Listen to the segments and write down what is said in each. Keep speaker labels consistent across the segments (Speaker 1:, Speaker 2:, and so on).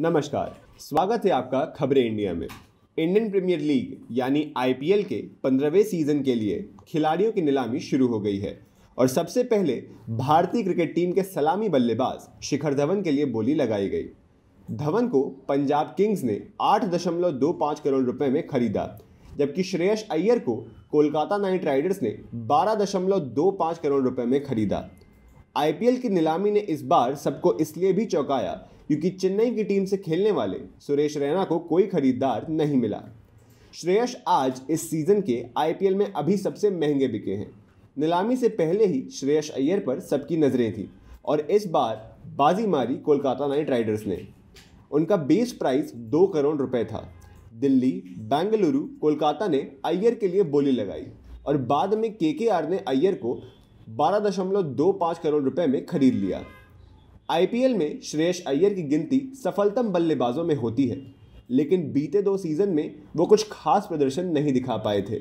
Speaker 1: नमस्कार स्वागत है आपका खबरें इंडिया में इंडियन प्रीमियर लीग यानी आईपीएल के पंद्रहवें सीजन के लिए खिलाड़ियों की नीलामी शुरू हो गई है और सबसे पहले भारतीय क्रिकेट टीम के सलामी बल्लेबाज शिखर धवन के लिए बोली लगाई गई धवन को पंजाब किंग्स ने 8.25 करोड़ रुपए में खरीदा जबकि श्रेयस अय्यर को कोलकाता नाइट राइडर्स ने 12.25 करोड़ रुपए में खरीदा आईपीएल की नीलामी ने इस बार सबको इसलिए भी चौंकाया क्योंकि चेन्नई की टीम से खेलने वाले सुरेश रैना को कोई खरीदार नहीं मिला श्रेयस आज इस सीजन के आई में अभी सबसे महंगे बिके हैं नीलामी से पहले ही श्रेयस अय्यर पर सबकी नज़रें थीं और इस बार बाजी मारी कोलकाता नाइट राइडर्स ने उनका बेस प्राइस दो करोड़ रुपए था दिल्ली बेंगलुरु कोलकाता ने अय्यर के लिए बोली लगाई और बाद में के ने अय्यर को बारह दशमलव दो पाँच करोड़ रुपए में खरीद लिया आईपीएल में श्रेयस अय्यर की गिनती सफलतम बल्लेबाजों में होती है लेकिन बीते दो सीज़न में वो कुछ खास प्रदर्शन नहीं दिखा पाए थे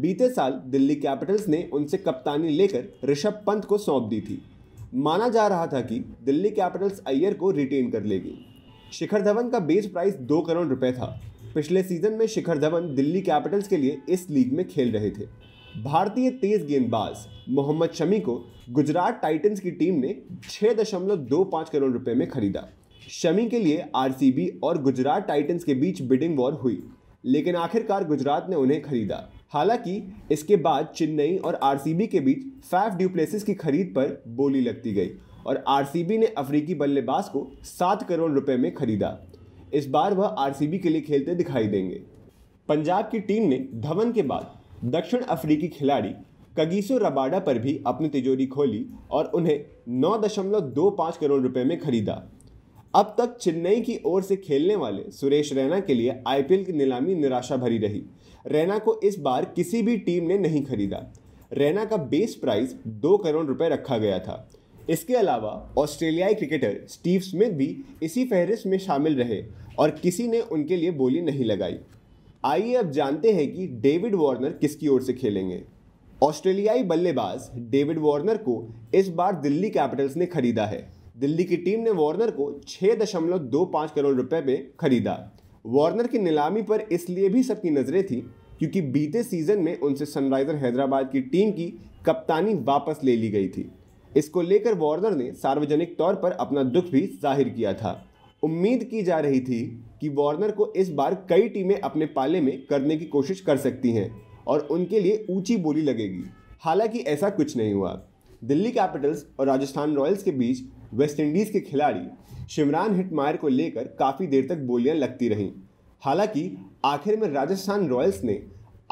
Speaker 1: बीते साल दिल्ली कैपिटल्स ने उनसे कप्तानी लेकर ऋषभ पंत को सौंप दी थी माना जा रहा था कि दिल्ली कैपिटल्स अय्यर को रिटेन कर लेगी शिखर धवन का बेस प्राइस दो करोड़ रुपए था पिछले सीजन में शिखर धवन दिल्ली कैपिटल्स के लिए इस लीग में खेल रहे थे भारतीय तेज गेंदबाज मोहम्मद शमी को गुजरात टाइटंस की टीम ने 6.25 करोड़ रुपए में खरीदा शमी के लिए आरसीबी और गुजरात टाइटंस के बीच बिडिंग वॉर हुई लेकिन आखिरकार गुजरात ने उन्हें खरीदा हालांकि इसके बाद चेन्नई और आरसीबी के बीच फैफ ड्यूप्लेसिस की खरीद पर बोली लगती गई और आरसीबी ने अफ्रीकी बल्लेबाज को सात करोड़ रुपए में खरीदा इस बार वह आरसीबी के लिए खेलते दिखाई देंगे पंजाब की टीम ने धवन के बाद दक्षिण अफ्रीकी खिलाड़ी कगीसो रबाडा पर भी अपनी तिजोरी खोली और उन्हें नौ दशमलव दो पाँच करोड़ रुपए में खरीदा अब तक चेन्नई की ओर से खेलने वाले सुरेश रैना के लिए आईपीएल की नीलामी निराशा भरी रही रैना को इस बार किसी भी टीम ने नहीं खरीदा रैना का बेस प्राइस दो करोड़ रुपए रखा गया था इसके अलावा ऑस्ट्रेलियाई क्रिकेटर स्टीव स्मिथ भी इसी फहरिस्त में शामिल रहे और किसी ने उनके लिए बोली नहीं लगाई आइए अब जानते हैं कि डेविड वार्नर किसकी ओर से खेलेंगे ऑस्ट्रेलियाई बल्लेबाज डेविड वार्नर को इस बार दिल्ली कैपिटल्स ने खरीदा है दिल्ली की टीम ने वार्नर को छः दशमलव दो पाँच करोड़ रुपए में खरीदा वार्नर की नीलामी पर इसलिए भी सबकी नज़रें थी क्योंकि बीते सीजन में उनसे सनराइजर हैदराबाद की टीम की कप्तानी वापस ले ली गई थी इसको लेकर वार्नर ने सार्वजनिक तौर पर अपना दुख भी जाहिर किया था उम्मीद की जा रही थी कि वार्नर को इस बार कई टीमें अपने पाले में करने की कोशिश कर सकती हैं और उनके लिए ऊंची बोली लगेगी हालांकि ऐसा कुछ नहीं हुआ दिल्ली कैपिटल्स और राजस्थान रॉयल्स के बीच वेस्टइंडीज़ के खिलाड़ी शिमरान हिटमायर को लेकर काफ़ी देर तक बोलियां लगती रहीं हालांकि आखिर में राजस्थान रॉयल्स ने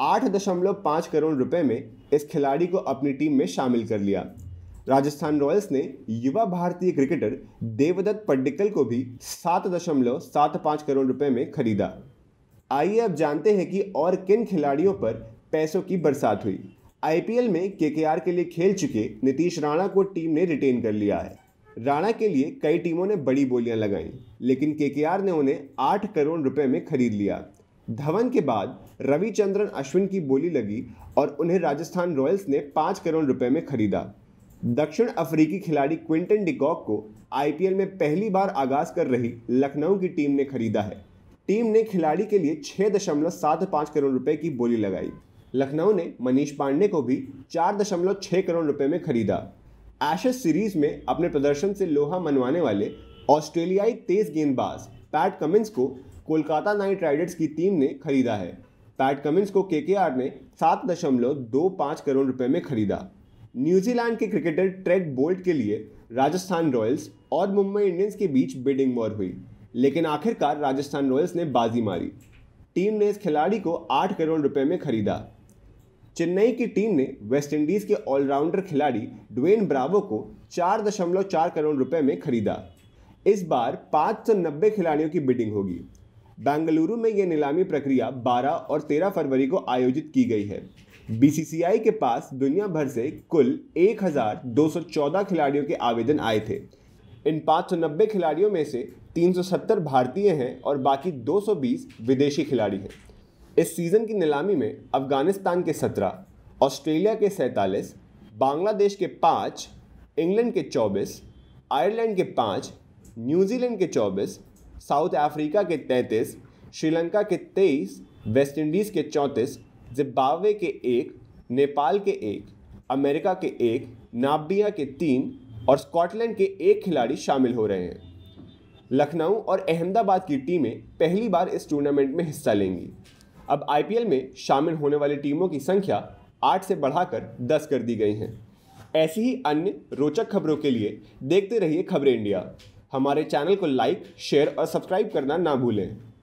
Speaker 1: पाँच करोड़ रुपए में इस खिलाड़ी को अपनी टीम में शामिल कर लिया राजस्थान रॉयल्स ने युवा भारतीय क्रिकेटर देवदत्त पड्डिकल को भी सात दशमलव सात पाँच करोड़ रुपए में खरीदा आइए अब जानते हैं कि और किन खिलाड़ियों पर पैसों की बरसात हुई आईपीएल में केकेआर के लिए खेल चुके नीतीश राणा को टीम ने रिटेन कर लिया है राणा के लिए कई टीमों ने बड़ी बोलियां लगाईं लेकिन केकेआर ने उन्हें आठ करोड़ रुपए में खरीद लिया धवन के बाद रविचंद्रन अश्विन की बोली लगी और उन्हें राजस्थान रॉयल्स ने पाँच करोड़ रुपए में खरीदा दक्षिण अफ्रीकी खिलाड़ी क्विंटन डिकॉक को आईपीएल में पहली बार आगाज कर रही लखनऊ की टीम ने खरीदा है टीम ने खिलाड़ी के लिए छः दशमलव सात पाँच करोड़ रुपए की बोली लगाई लखनऊ ने मनीष पांडे को भी चार दशमलव छः करोड़ रुपए में खरीदा एशेज सीरीज में अपने प्रदर्शन से लोहा मनवाने वाले ऑस्ट्रेलियाई तेज गेंदबाज पैट कमिंस को कोलकाता नाइट राइडर्स की टीम ने खरीदा है पैट कमिंस को केकेआर ने सात दशमलव दो पाँच करोड़ रुपए में खरीदा न्यूजीलैंड के क्रिकेटर ट्रेड बोल्ट के लिए राजस्थान रॉयल्स और मुंबई इंडियंस के बीच बिडिंग वॉर हुई लेकिन आखिरकार राजस्थान रॉयल्स ने बाजी मारी टीम ने इस खिलाड़ी को आठ करोड़ रुपए में खरीदा चेन्नई की टीम ने वेस्टइंडीज़ के ऑलराउंडर खिलाड़ी ड्वेन ब्रावो को चार दशमलव चार करोड़ रुपए में खरीदा इस बार पाँच सौ नब्बे खिलाड़ियों की बिडिंग होगी बेंगलुरु में यह नीलामी प्रक्रिया 12 और 13 फरवरी को आयोजित की गई है बीसीसीआई के पास दुनिया भर से कुल 1,214 खिलाड़ियों के आवेदन आए थे इन पाँच खिलाड़ियों में से 370 भारतीय हैं और बाकी 220 विदेशी खिलाड़ी हैं इस सीज़न की नीलामी में अफगानिस्तान के 17, ऑस्ट्रेलिया के सैंतालीस बांग्लादेश के पाँच इंग्लैंड के चौबीस आयरलैंड के पाँच न्यूजीलैंड के चौबीस साउथ अफ्रीका के तैंतीस श्रीलंका के तेईस वेस्ट इंडीज़ के चौंतीस जिम्बावे के एक नेपाल के एक अमेरिका के एक नाबिया के तीन और स्कॉटलैंड के एक खिलाड़ी शामिल हो रहे हैं लखनऊ और अहमदाबाद की टीमें पहली बार इस टूर्नामेंट में हिस्सा लेंगी अब आई में शामिल होने वाली टीमों की संख्या आठ से बढ़ाकर दस कर दी गई हैं ऐसी ही अन्य रोचक खबरों के लिए देखते रहिए खबरें इंडिया हमारे चैनल को लाइक शेयर और सब्सक्राइब करना ना भूलें